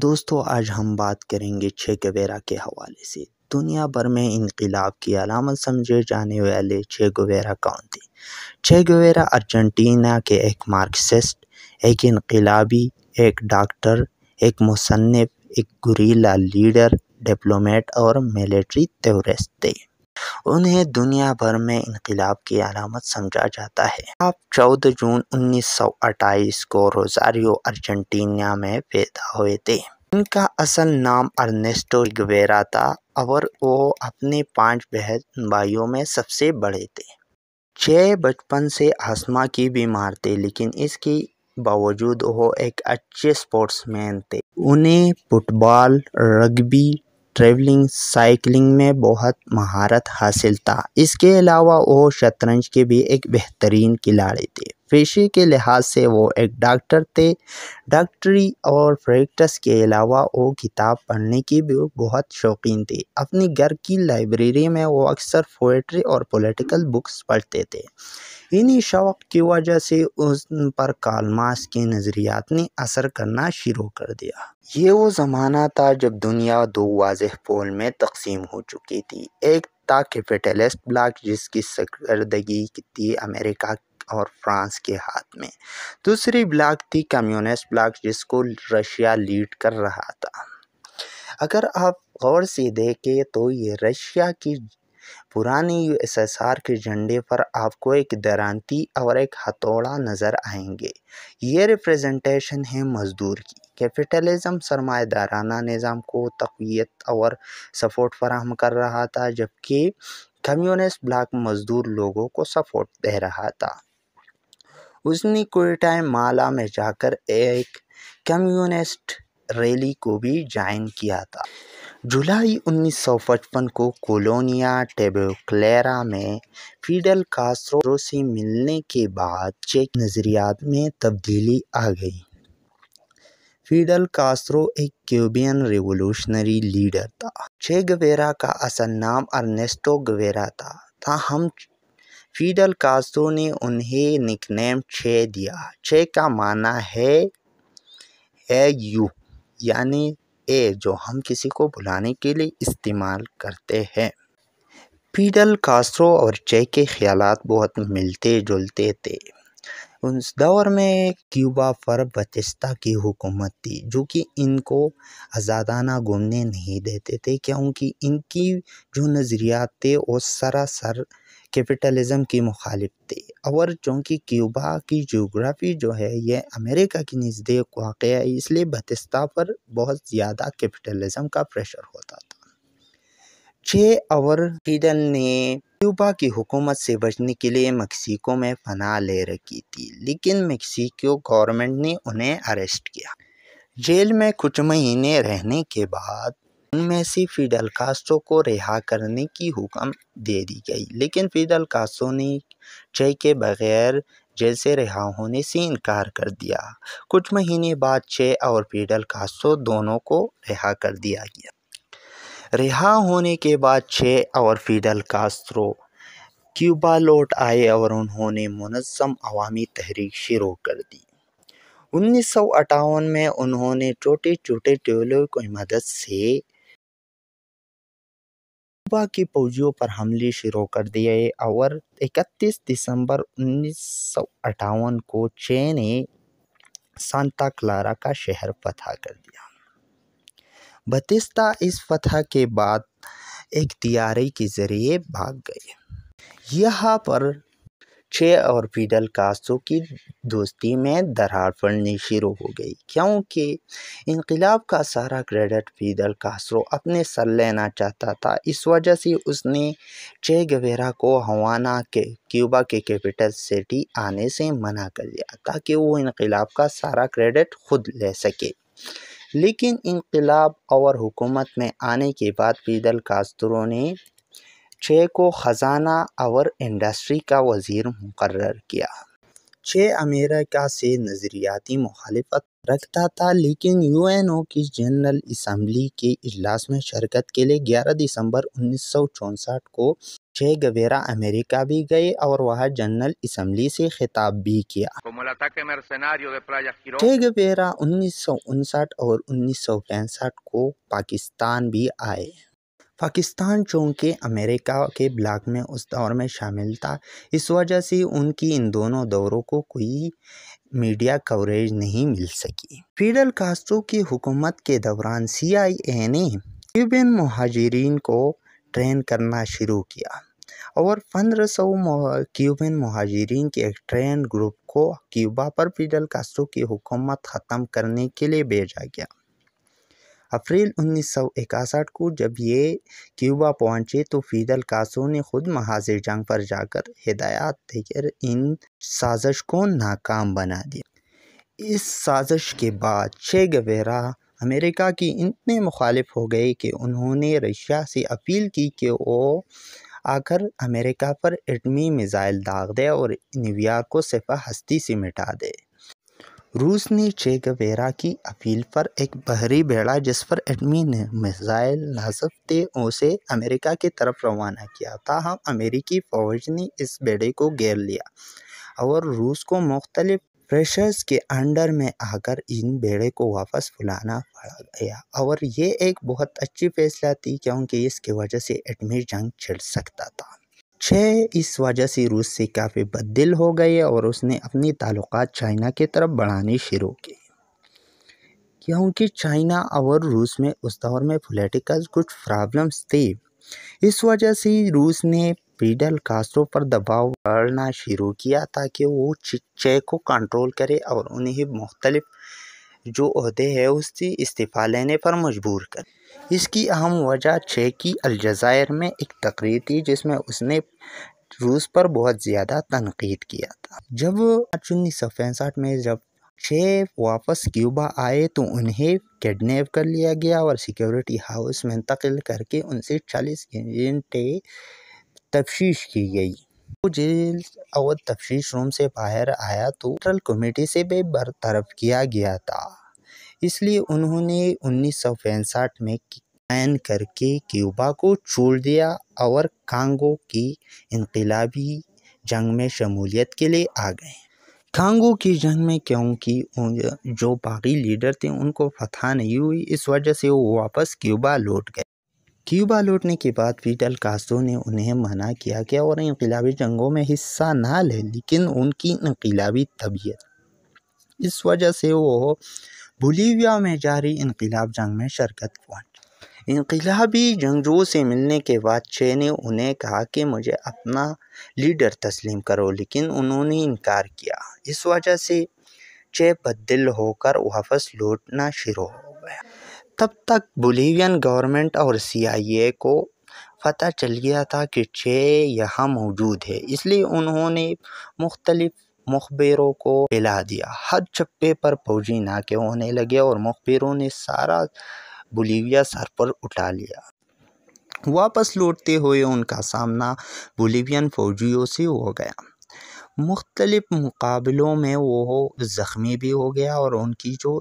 दोस्तों आज हम बात करेंगे छे गवेरा के हवाले से दुनिया भर में इनकलाब की अलामत समझे जाने वाले छे गवेरा कौन थे छे गवेरा अर्जेंटीना के एक मार्क्सिस्ट एक इनकलाबी एक डॉक्टर एक मुसनफ़ एक गुरीला लीडर डिप्लोमेट और मिलिट्री तेवरिस्ट थे उन्हें दुनिया भर में इनकलाब की अलामत समझा जाता है आप चौदह जून उन्नीस सौ अट्ठाईस को रोजारियो अर्जेंटीना में पैदा हुए थे इनका असल नाम अर्नेस्टो गवेरा था और वो अपने पांच बहन भाइयों में सबसे बड़े थे छः बचपन से आसमा की बीमार थे लेकिन इसकी बावजूद वो एक अच्छे स्पोर्ट्समैन थे उन्हें फुटबॉल रग्बी ट्रेवलिंग साइकिलिंग में बहुत महारत हासिल था इसके अलावा वो शतरंज के भी एक बेहतरीन खिलाड़ी थे पेशे के लिहाज से वो एक डॉक्टर थे डॉक्टरी और प्रैक्टिस के अलावा वो किताब पढ़ने की भी बहुत शौकीन थे अपनी घर की लाइब्रेरी में वो अक्सर पोइट्री और पॉलिटिकल बुक्स पढ़ते थे इन्हीं शौक की वजह से उस पर कालमास के नज़रियात ने असर करना शुरू कर दिया ये वो ज़माना था जब दुनिया दो वाजह पोल में तकसीम हो चुकी थी एक था कैपिटलिस्ट ब्लॉक जिसकी सरकर्दगी थी अमेरिका और फ्रांस के हाथ में दूसरी ब्लाक थी कम्युनिस्ट ब्लॉक जिसको रशिया लीड कर रहा था अगर आप गौर से देखें तो ये रशिया की पुरानी यूएसएसआर के झंडे पर आपको एक दरानती और एक हथौड़ा नज़र आएंगे ये रिप्रेजेंटेशन है मज़दूर की कैपिटलिज्म सरमादाराना निज़ाम को तकवीत और सपोर्ट फराहम कर रहा था जबकि कम्युनिस्ट ब्लाक मज़दूर लोगों को सपोर्ट दे रहा था उसने कोटा माला में जाकर एक कम्युनिस्ट रैली को भी ज्वाइन किया था जुलाई 1955 को कोलोनिया टेबोक्लेरा में फीडल कास्ट्रो से मिलने के बाद चेक नज़रियात में तब्दीली आ गई फीडल कास्ट्रो एक क्यूबियन रिवोल्यूशनरी लीडर था चे गवेरा का असल नाम अर्नेस्टो गवेरा था ताहम फ़िदल कास्तो ने उन्हें निकनेम "che" दिया "che" का माना है "ए यू" यानी "ए" जो हम किसी को बुलाने के लिए इस्तेमाल करते हैं फ़िदल कास्त्रो और चे के ख़्याल बहुत मिलते जुलते थे उस दौर में क्यूबा पर बतिस्ता की हुकूमत थी जो कि इनको आज़ादाना घूमने नहीं देते थे क्योंकि इनकी जो नज़रियात थे वो सरासर कैपिटलिज्म की मुखालिफ थी और चूँकि क्यूबा की जोग्राफ़ी जो है ये अमेरिका की नज़दीक वाक़ है इसलिए बतिस्ता पर बहुत ज़्यादा कैपिटलिज्म का प्रेशर होता था छः और फिडल ने क्यूबा की हुकूमत से बचने के लिए मेक्सिको में पनाह ले रखी थी लेकिन मेक्सिको गवर्नमेंट ने उन्हें अरेस्ट किया जेल में कुछ महीने रहने के बाद उनमें से फ़िडल कास्ट्रो को रिहा करने की हुक्म दे दी गई लेकिन फ़िडल कास्ट्रो ने चय के बगैर जेल से रिहा होने से इनकार कर दिया कुछ महीने बाद चे और फ़िडल कास्ट्रो दोनों को रिहा कर दिया गया रिहा होने के बाद चे और फ़िडल कास्ट्रो क्यूबा लौट आए और उन्होंने मुनजम अवामी तहरीक शुरू कर दी उन्नीस में उन्होंने छोटे छोटे टोलों की मदद से कुबा के फौजियों पर हमले शुरू कर दिए और 31 दिसंबर उन्नीस को चे ने सांता क्लारा का शहर फतह कर दिया बतिस्ता इस फतह के बाद एक तैयारी के ज़रिए भाग गए यहाँ पर अक्षय और फिडल कास्ट्रो की दोस्ती में दरार पड़नी शुरू हो गई क्योंकि इनकलाब का सारा क्रेडिट फिडल कास्तो अपने सर लेना चाहता था इस वजह से उसने चे गवेरा को हवाना के क्यूबा के कैपिटल सिटी आने से मना कर दिया ताकि वो इनकलाब का सारा क्रेडिट खुद ले सके लेकिन इनकलाब और हुकूमत में आने के बाद फिडल कास्तरों ने छः को ख़जाना और इंडस्ट्री का वजीर मुकर किया छः अमेरिका से नज़रियाती मुखालफत रखता था लेकिन यू एन ओ की जनरल इसम्बली के अजलास में शिरकत के लिए ग्यारह दिसंबर उन्नीस सौ को छः गवेरा अमेरिका भी गए और वहाँ जनरल इसम्बली से खिताब भी किया छः गवेरा उन्नीस सौ उनसठ और उन्नीस सौ पैंसठ को पाकिस्तान भी आए पाकिस्तान चूँकि अमेरिका के ब्लॉक में उस दौर में शामिल था इस वजह से उनकी इन दोनों दौरों को कोई मीडिया कवरेज नहीं मिल सकी फिडल कास्टो की हुकूमत के दौरान सीआईए ने क्यूबन महाजरीन को ट्रेन करना शुरू किया और पंद्रह सौ क्यूबन महाजरीन के एक ट्रेन ग्रुप को क्यूबा पर फिडल कास्टो की हुकूमत ख़त्म करने के लिए भेजा गया अप्रैल उन्नीस को जब ये क्यूबा पहुंचे तो फीदल कासो ने खुद महाजिर जंग पर जाकर हिदायत देकर इन साजिश को नाकाम बना दिया इस साजिश के बाद छः गवेरा अमेरिका की इतने मुखालिफ हो गए कि उन्होंने रशिया से अपील की कि वो आकर अमेरिका पर एटमी मिज़ाइल दाग दे और न्यूयॉर्क को सिफा हस्ती से मिटा दे रूस ने चेगवेरा की अपील पर एक बहरी बेड़ा जिस पर एडमी ने मिसाइल नाजफ़ थे उसे अमेरिका की तरफ रवाना किया हम अमेरिकी फौज ने इस बेड़े को घेर लिया और रूस को मुख्तलिफ प्रेशर्स के अंडर में आकर इन बेड़े को वापस फुलाना पड़ा गया और ये एक बहुत अच्छी फैसला थी क्योंकि इसकी वजह से एडमी जंग छिड़ सकता था छः इस वजह से रूस से काफ़ी बददिल हो गए और उसने अपने ताल्लुक चाइना की तरफ बढ़ाने शुरू किए क्योंकि चाइना और रूस में उस दौर में पोलिटिकल कुछ प्रॉब्लम्स थी इस वजह से रूस ने पीडल कास्ट्रो पर दबाव बढ़ना शुरू किया ताकि वो चे को कंट्रोल करे और उन्हें मुख्तलिफ़ जो अहदे है उससे इस्तीफ़ा लेने पर मजबूर कर इसकी अहम वजह छः की अलजायर में एक तकरीर थी जिसमें उसने रूस पर बहुत ज़्यादा तनकीद किया था जब उन्नीस सौ पैंसठ में जब छः वापस क्यूबा आए तो उन्हें किडनैप कर लिया गया और सिक्योरिटी हाउस में मुंतकिल करके उनसे चालीस घंटे तफ्श की गई जेल और तफ्तीश रूम से बाहर आया तो सेंट्रल कमेटी से भी बरतरफ किया गया था इसलिए उन्होंने उन्नीस में कैन करके क्यूबा को छोड़ दिया और कांगो की इनकलाबी जंग में शमूलियत के लिए आ गए कांगो की जंग में क्योंकि जो बागी लीडर थे उनको फतह नहीं हुई इस वजह से वो वापस क्यूबा लौट गए क्यूबा लौटने के बाद फीडल कास्तो ने उन्हें मना किया गया और इनकलाबी जंगों में हिस्सा ना ले लेकिन उनकी इनकलाबी तबीयत इस वजह से वो बुलीविया में जारी इनकलाब जंग में शिरकत पहुँच इनकलाबी जंगजू से मिलने के बाद छे ने उन्हें कहा कि मुझे अपना लीडर तस्लीम करो लेकिन उन्होंने इनकार किया इस वजह से छे बदल होकर वापस लौटना शुरू हो तब तक बोलीवियन गवर्नमेंट और सीआईए को पता चल गया था कि चे यहाँ मौजूद है इसलिए उन्होंने मुख्तलिफ मुखबिरों को हिला दिया हर छप्पे पर फौजी नाके होने लगे और मुखबिरों ने सारा बोलीविया सर पर उठा लिया वापस लौटते हुए उनका सामना बोलीवियन फौजियों से हो गया मुख्तलिफ मुकाबलों में वो ज़ख्मी भी हो गया और उनकी जो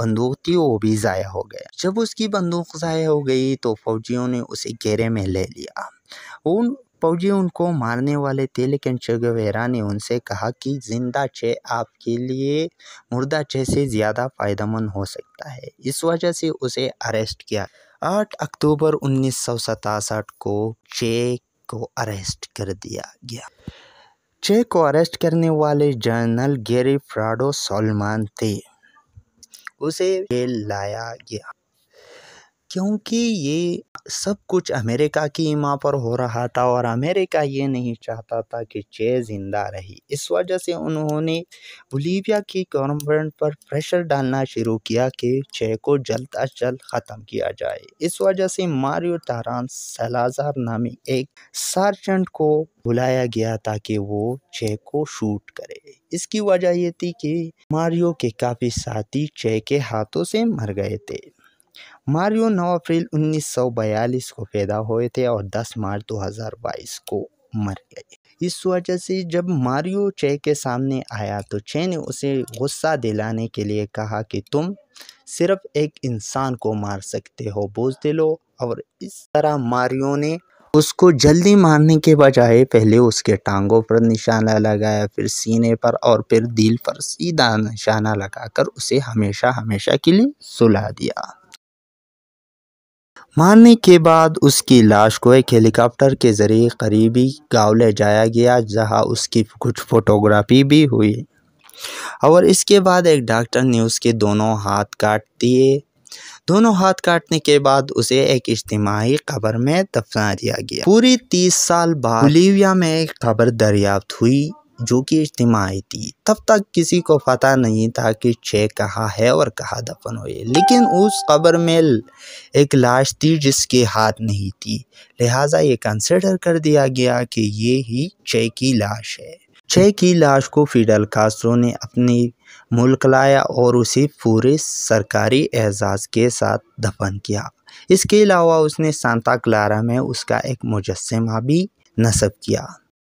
बंदूक थी वो भी ज़ाया हो गया जब उसकी बंदूक ज़ाया हो गई तो फौजियों ने उसे घेरे में ले लिया उन फौजी उनको मारने वाले थे लेकिन चगवेरा ने उनसे कहा कि जिंदा चे आपके लिए मुर्दा चे से ज़्यादा फ़ायदेमंद हो सकता है इस वजह से उसे अरेस्ट किया आठ अक्टूबर उन्नीस को चे को अरेस्ट कर दिया गया चे को अरेस्ट करने वाले जनरल गेरी फ्राडो सलमान थे उसे जेल लाया गया क्योंकि ये सब कुछ अमेरिका की ईमा पर हो रहा था और अमेरिका ये नहीं चाहता था कि चे ज़िंदा रही इस वजह से उन्होंने बुलीविया की गवर्नमेंट पर प्रेशर डालना शुरू किया कि चे को जल्द अज जल्द ख़त्म किया जाए इस वजह से मारियो तारान सलाजार नामी एक सार्जेंट को बुलाया गया ताकि वो चे को शूट करे इसकी वजह ये थी कि मारियो के काफ़ी साथी चे के हाथों से मर गए थे मारियो नौ अप्रैल 1942 को पैदा हुए थे और 10 मार्च 2022 को मर गए इस वजह से जब मारियो चे के सामने आया तो चे ने उसे गुस्सा दिलाने के लिए कहा कि तुम सिर्फ एक इंसान को मार सकते हो बोझ दिलो और इस तरह मारियो ने उसको जल्दी मारने के बजाय पहले उसके टांगों पर निशाना लगाया फिर सीने पर और फिर दिल पर सीधा निशाना लगाकर उसे हमेशा हमेशा के लिए सुला दिया मारने के बाद उसकी लाश को एक हेलीकॉप्टर के ज़रिए करीबी गांव ले जाया गया जहां उसकी कुछ फ़ोटोग्राफी भी हुई और इसके बाद एक डॉक्टर ने उसके दोनों हाथ काट दिए दोनों हाथ काटने के बाद उसे एक इज्तमाही कब्र में दफना दिया गया पूरी तीस साल बाद बोलीविया में एक खबर दरियाफ्त हुई जो कि इज्तिमाही थी तब तक किसी को पता नहीं था कि छः कहाँ है और कहाँ दफन हुए लेकिन उस कब्र में एक लाश थी जिसके हाथ नहीं थी लिहाजा ये कंसिडर कर दिया गया कि ये ही छः की लाश है छः की लाश को फिडल कास्ट्रो ने अपने मुल्क लाया और उसे पूरे सरकारी एजाज़ के साथ दफन किया इसके अलावा उसने सांता क्लारा में उसका एक मुजस्मा भी नस्ब किया